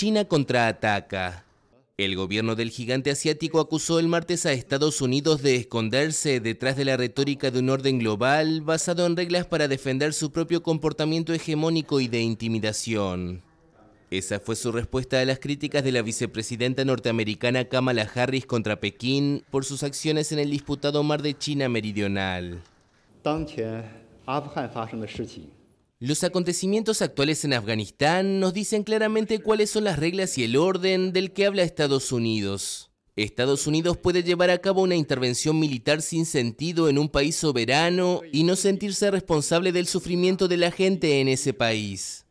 China contraataca. El gobierno del gigante asiático acusó el martes a Estados Unidos de esconderse detrás de la retórica de un orden global basado en reglas para defender su propio comportamiento hegemónico y de intimidación. Esa fue su respuesta a las críticas de la vicepresidenta norteamericana Kamala Harris contra Pekín por sus acciones en el disputado mar de China Meridional. Los acontecimientos actuales en Afganistán nos dicen claramente cuáles son las reglas y el orden del que habla Estados Unidos. Estados Unidos puede llevar a cabo una intervención militar sin sentido en un país soberano y no sentirse responsable del sufrimiento de la gente en ese país.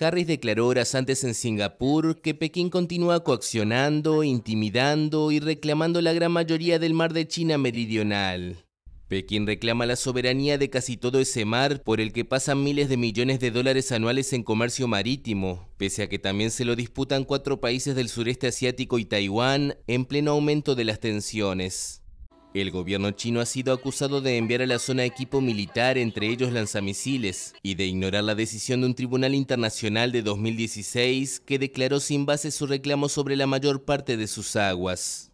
Harris declaró horas antes en Singapur que Pekín continúa coaccionando, intimidando y reclamando la gran mayoría del mar de China meridional. Pekín reclama la soberanía de casi todo ese mar por el que pasan miles de millones de dólares anuales en comercio marítimo, pese a que también se lo disputan cuatro países del sureste asiático y Taiwán en pleno aumento de las tensiones. El gobierno chino ha sido acusado de enviar a la zona equipo militar, entre ellos lanzamisiles, y de ignorar la decisión de un tribunal internacional de 2016 que declaró sin base su reclamo sobre la mayor parte de sus aguas.